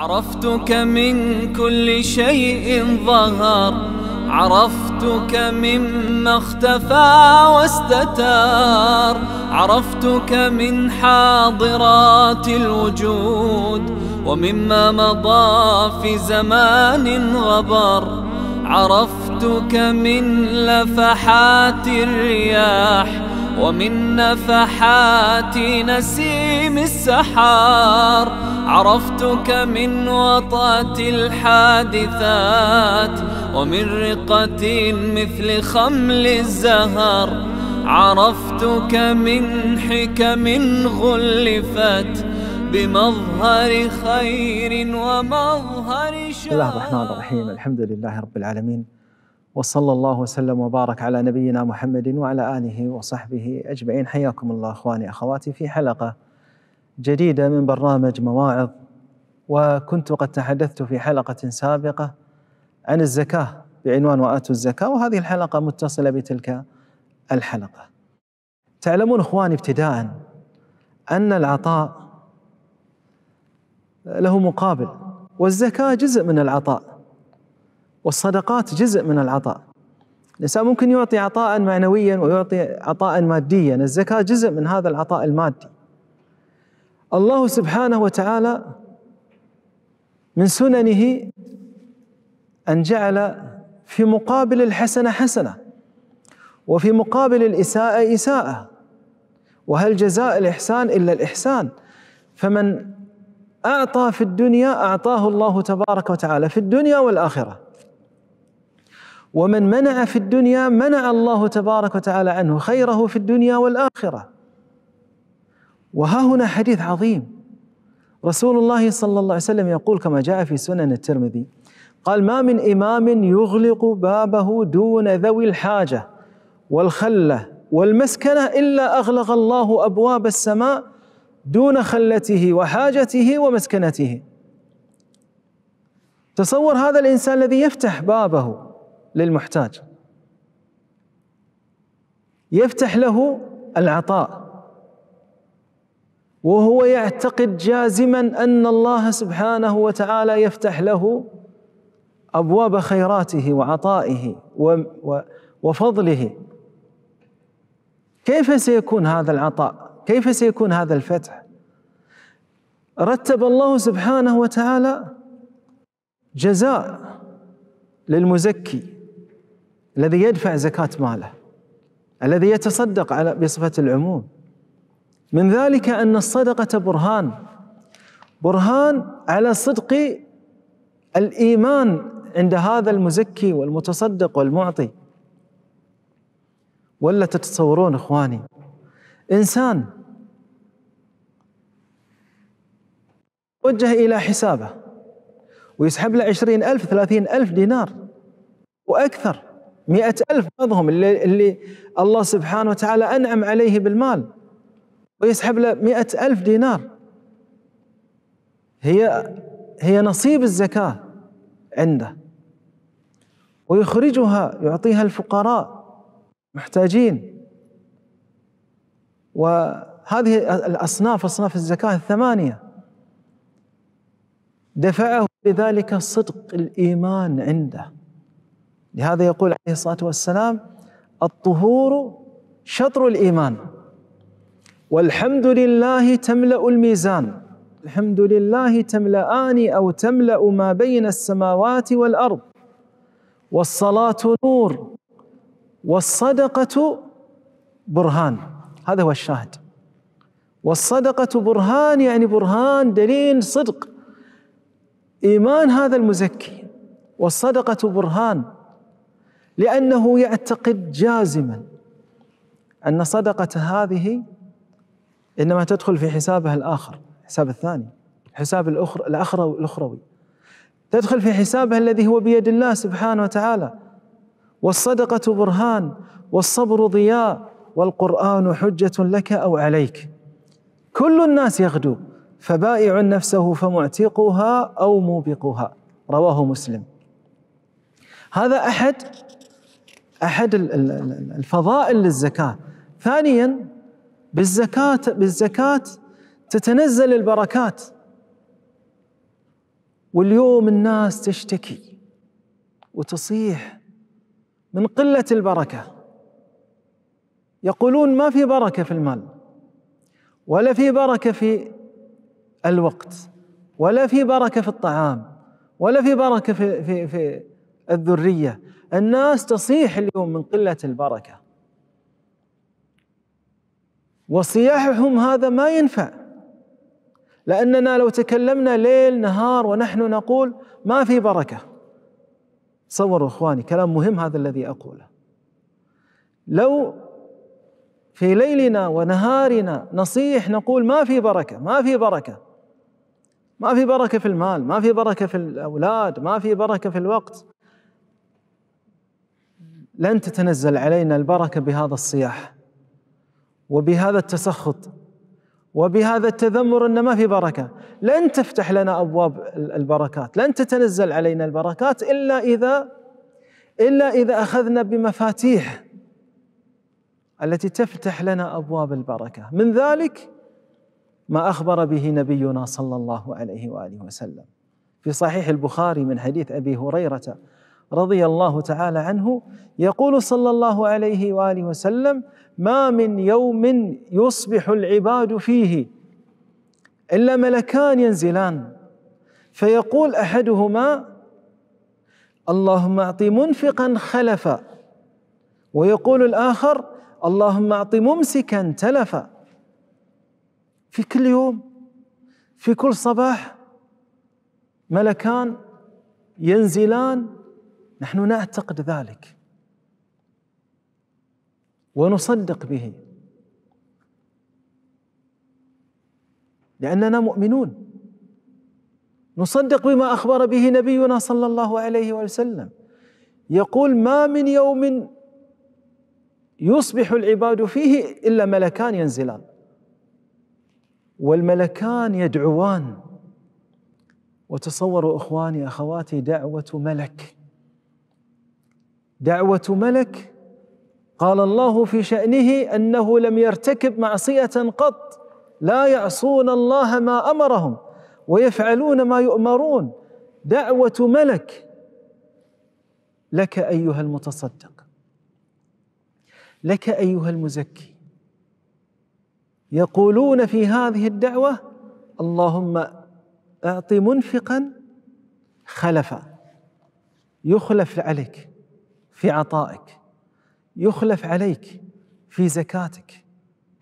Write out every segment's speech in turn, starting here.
عرفتك من كل شيء ظهر عرفتك مما اختفى واستتار عرفتك من حاضرات الوجود ومما مضى في زمان غبر عرفتك من لفحات الرياح ومن نفحات نسيم السحار عرفتك من وطأة الحادثات ومن رقة مثل خمل الزهر عرفتك من حكم غلفت بمظهر خير ومظهر شر بسم الله الرحمن الرحيم الحمد لله رب العالمين وصلى الله وسلم وبارك على نبينا محمد وعلى اله وصحبه اجمعين حياكم الله اخواني اخواتي في حلقه جديده من برنامج مواعظ وكنت قد تحدثت في حلقه سابقه عن الزكاه بعنوان واتوا الزكاه وهذه الحلقه متصله بتلك الحلقه. تعلمون اخواني ابتداء ان العطاء له مقابل والزكاه جزء من العطاء والصدقات جزء من العطاء الإنسان ممكن يعطي عطاء معنويا ويعطي عطاء ماديا الزكاة جزء من هذا العطاء المادي الله سبحانه وتعالى من سننه أن جعل في مقابل الحسنة حسنة وفي مقابل الإساءة إساءة وهل جزاء الإحسان إلا الإحسان فمن أعطى في الدنيا أعطاه الله تبارك وتعالى في الدنيا والآخرة ومن منع في الدنيا منع الله تبارك وتعالى عنه خيره في الدنيا والاخره وها هنا حديث عظيم رسول الله صلى الله عليه وسلم يقول كما جاء في سنن الترمذي قال ما من امام يغلق بابه دون ذوي الحاجه والخله والمسكنه الا اغلق الله ابواب السماء دون خلته وحاجته ومسكنته تصور هذا الانسان الذي يفتح بابه للمحتاج يفتح له العطاء وهو يعتقد جازما ان الله سبحانه وتعالى يفتح له ابواب خيراته وعطائه وفضله كيف سيكون هذا العطاء كيف سيكون هذا الفتح رتب الله سبحانه وتعالى جزاء للمزكي الذي يدفع زكاة ماله الذي يتصدق على بصفة العموم من ذلك أن الصدقة برهان برهان على صدق الإيمان عند هذا المزكي والمتصدق والمعطي ولا تتصورون إخواني إنسان وجه إلى حسابه ويسحب له عشرين ألف ثلاثين ألف دينار وأكثر مئة ألف بعضهم اللي, اللي الله سبحانه وتعالى أنعم عليه بالمال ويسحب له مئة ألف دينار هي هي نصيب الزكاة عنده ويخرجها يعطيها الفقراء محتاجين وهذه الأصناف أصناف الزكاة الثمانية دفعه لذلك صدق الإيمان عنده لهذا يقول عليه الصلاه والسلام الطهور شطر الايمان والحمد لله تملا الميزان الحمد لله تملأان أو تملأ ما بين السماوات والأرض والصلاة نور والصدقة برهان هذا هو الشاهد والصدقة برهان يعني برهان دليل صدق إيمان هذا المزكي والصدقة برهان لأنه يعتقد جازما أن صدقة هذه إنما تدخل في حسابه الآخر حساب الثاني حساب الأخر الأخروي الأخروي تدخل في حسابه الذي هو بيد الله سبحانه وتعالى والصدقة برهان والصبر ضياء والقرآن حجة لك أو عليك كل الناس يغدو فبائع نفسه فمعتقها أو موبقها رواه مسلم هذا أحد احد الفضائل للزكاه ثانيا بالزكاه بالزكاه تتنزل البركات واليوم الناس تشتكي وتصيح من قله البركه يقولون ما في بركه في المال ولا في بركه في الوقت ولا في بركه في الطعام ولا في بركه في في في الذرية الناس تصيح اليوم من قلة البركة وصياحهم هذا ما ينفع لأننا لو تكلمنا ليل نهار ونحن نقول ما في بركة تصوروا إخواني كلام مهم هذا الذي أقوله لو في ليلنا ونهارنا نصيح نقول ما في بركة ما في بركة ما في بركة في المال ما في بركة في الأولاد ما في بركة في الوقت لن تتنزل علينا البركه بهذا الصياح وبهذا التسخط وبهذا التذمر ان ما في بركه لن تفتح لنا ابواب البركات لن تتنزل علينا البركات الا اذا الا اذا اخذنا بمفاتيح التي تفتح لنا ابواب البركه من ذلك ما اخبر به نبينا صلى الله عليه واله وسلم في صحيح البخاري من حديث ابي هريره رضي الله تعالى عنه يقول صلى الله عليه واله وسلم ما من يوم يصبح العباد فيه الا ملكان ينزلان فيقول احدهما اللهم اعط منفقا خلفا ويقول الاخر اللهم اعط ممسكا تلفا في كل يوم في كل صباح ملكان ينزلان نحن نعتقد ذلك ونصدق به لاننا مؤمنون نصدق بما اخبر به نبينا صلى الله عليه وسلم يقول ما من يوم يصبح العباد فيه الا ملكان ينزلان والملكان يدعوان وتصوروا اخواني اخواتي دعوه ملك دعوة ملك قال الله في شأنه أنه لم يرتكب معصية قط لا يعصون الله ما أمرهم ويفعلون ما يؤمرون دعوة ملك لك أيها المتصدق لك أيها المزكي يقولون في هذه الدعوة اللهم أعط منفقا خلفا يخلف عليك في عطائك يخلف عليك في زكاتك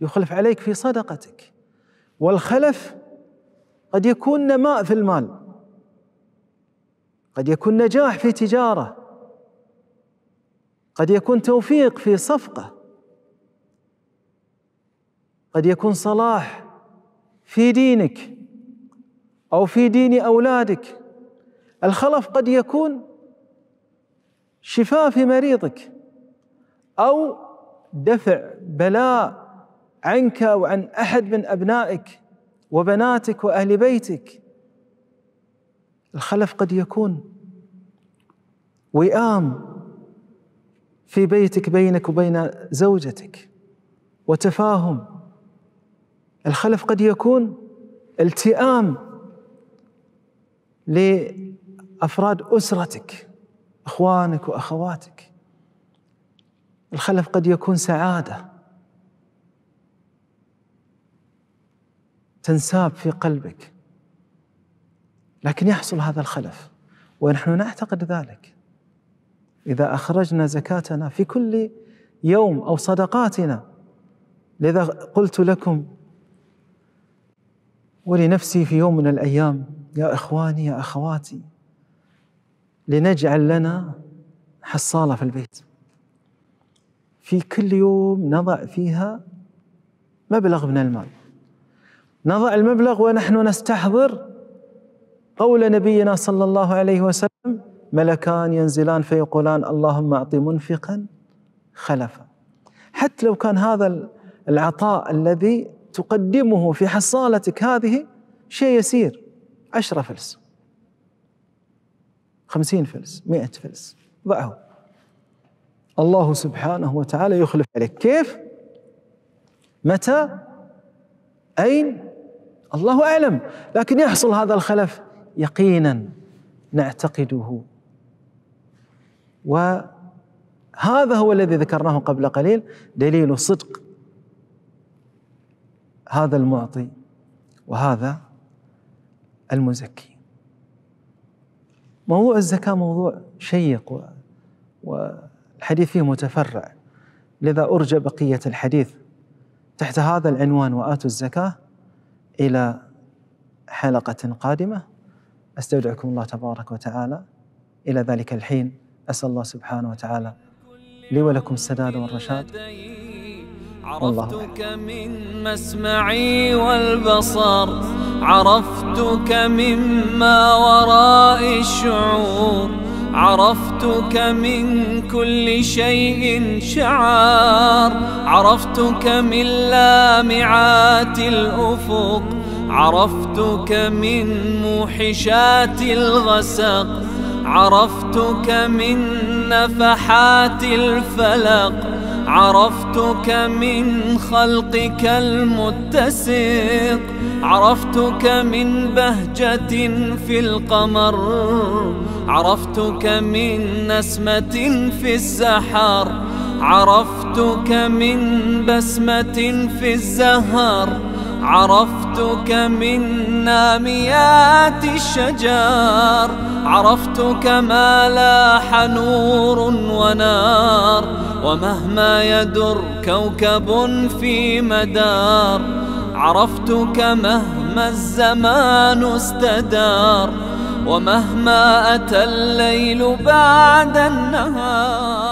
يخلف عليك في صدقتك والخلف قد يكون نماء في المال قد يكون نجاح في تجاره قد يكون توفيق في صفقه قد يكون صلاح في دينك او في دين اولادك الخلف قد يكون شفاء في مريضك او دفع بلاء عنك وعن احد من ابنائك وبناتك واهل بيتك الخلف قد يكون وئام في بيتك بينك وبين زوجتك وتفاهم الخلف قد يكون التئام لافراد اسرتك اخوانك واخواتك الخلف قد يكون سعاده تنساب في قلبك لكن يحصل هذا الخلف ونحن نعتقد ذلك اذا اخرجنا زكاتنا في كل يوم او صدقاتنا لذا قلت لكم ولنفسي في يوم من الايام يا اخواني يا اخواتي لنجعل لنا حصالة في البيت في كل يوم نضع فيها مبلغ من المال نضع المبلغ ونحن نستحضر قول نبينا صلى الله عليه وسلم ملكان ينزلان فيقولان اللهم اعط منفقا خلفا حتى لو كان هذا العطاء الذي تقدمه في حصالتك هذه شيء يسير عشرة فلس 50 فلس 100 فلس ضعه الله سبحانه وتعالى يخلف عليك كيف متى أين الله أعلم لكن يحصل هذا الخلف يقينا نعتقده وهذا هو الذي ذكرناه قبل قليل دليل صدق هذا المعطي وهذا المزكي موضوع الزكاة موضوع شيق والحديث فيه متفرع لذا أرجى بقية الحديث تحت هذا العنوان وآتوا الزكاة إلى حلقة قادمة أستودعكم الله تبارك وتعالى إلى ذلك الحين أسأل الله سبحانه وتعالى لي ولكم السداد والرشاد عرفتك من مسمعي والبصر عرفتك مما وراء الشعور عرفتك من كل شيء شعار عرفتك من لامعات الأفق عرفتك من موحشات الغسق عرفتك من نفحات الفلق عرفتك من خلقك المتسق عرفتك من بهجة في القمر عرفتك من نسمة في السحر عرفتك من بسمة في الزهر عرفتك من ناميات الشجار عرفتك ما لاح نور ونار ومهما يدر كوكب في مدار عرفتك مهما الزمان استدار ومهما أتى الليل بعد النهار